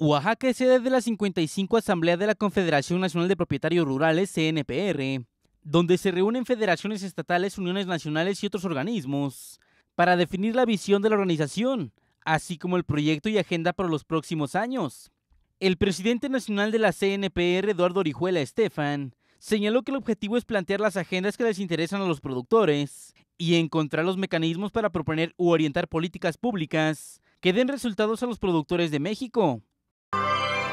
Oaxaca es sede de la 55 Asamblea de la Confederación Nacional de Propietarios Rurales, CNPR, donde se reúnen federaciones estatales, uniones nacionales y otros organismos para definir la visión de la organización, así como el proyecto y agenda para los próximos años. El presidente nacional de la CNPR, Eduardo Orihuela Estefan, señaló que el objetivo es plantear las agendas que les interesan a los productores y encontrar los mecanismos para proponer u orientar políticas públicas que den resultados a los productores de México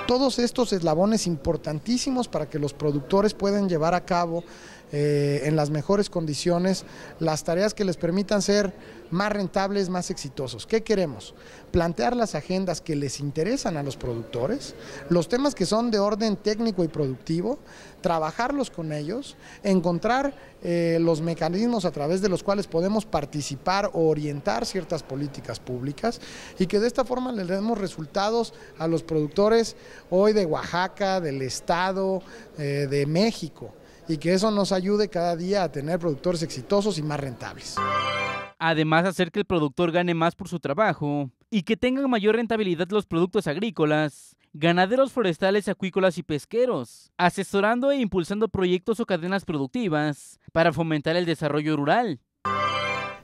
todos estos eslabones importantísimos para que los productores puedan llevar a cabo eh, en las mejores condiciones las tareas que les permitan ser más rentables, más exitosos. ¿Qué queremos? Plantear las agendas que les interesan a los productores, los temas que son de orden técnico y productivo, trabajarlos con ellos, encontrar eh, los mecanismos a través de los cuales podemos participar o orientar ciertas políticas públicas y que de esta forma le demos resultados a los productores hoy de Oaxaca, del Estado, eh, de México y que eso nos ayude cada día a tener productores exitosos y más rentables. Además, hacer que el productor gane más por su trabajo y que tengan mayor rentabilidad los productos agrícolas, ganaderos forestales, acuícolas y pesqueros, asesorando e impulsando proyectos o cadenas productivas para fomentar el desarrollo rural.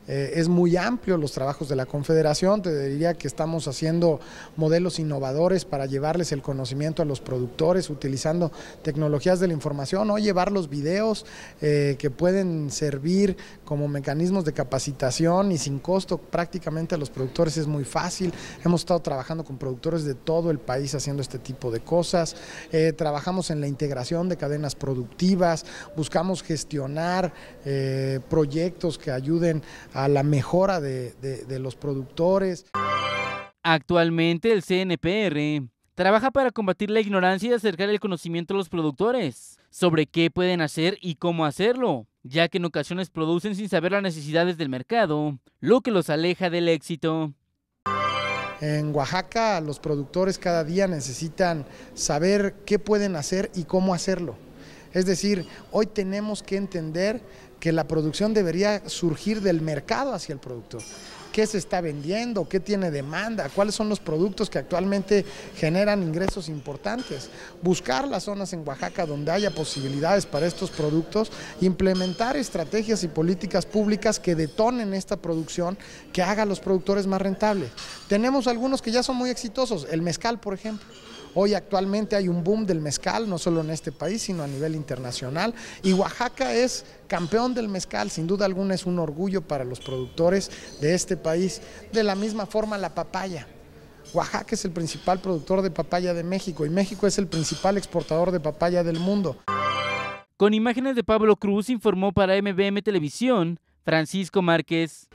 Eh, es muy amplio los trabajos de la Confederación, te diría que estamos haciendo modelos innovadores para llevarles el conocimiento a los productores, utilizando tecnologías de la información, o llevar los videos eh, que pueden servir como mecanismos de capacitación y sin costo prácticamente a los productores es muy fácil. Hemos estado trabajando con productores de todo el país haciendo este tipo de cosas. Eh, trabajamos en la integración de cadenas productivas, buscamos gestionar proyectos que ayuden a a la mejora de, de los productores. Actualmente el CNPR trabaja para combatir la ignorancia y acercar el conocimiento a los productores sobre qué pueden hacer y cómo hacerlo, ya que en ocasiones producen sin saber las necesidades del mercado, lo que los aleja del éxito. En Oaxaca los productores cada día necesitan saber qué pueden hacer y cómo hacerlo. Es decir, hoy tenemos que entender que la producción debería surgir del mercado hacia el productor. ¿Qué se está vendiendo? ¿Qué tiene demanda? ¿Cuáles son los productos que actualmente generan ingresos importantes? Buscar las zonas en Oaxaca donde haya posibilidades para estos productos, implementar estrategias y políticas públicas que detonen esta producción, que haga a los productores más rentables. Tenemos algunos que ya son muy exitosos, el mezcal, por ejemplo. Hoy actualmente hay un boom del mezcal, no solo en este país, sino a nivel internacional. Y Oaxaca es campeón del mezcal, sin duda alguna es un orgullo para los productores de este país. De la misma forma la papaya. Oaxaca es el principal productor de papaya de México y México es el principal exportador de papaya del mundo. Con imágenes de Pablo Cruz informó para MBM Televisión Francisco Márquez.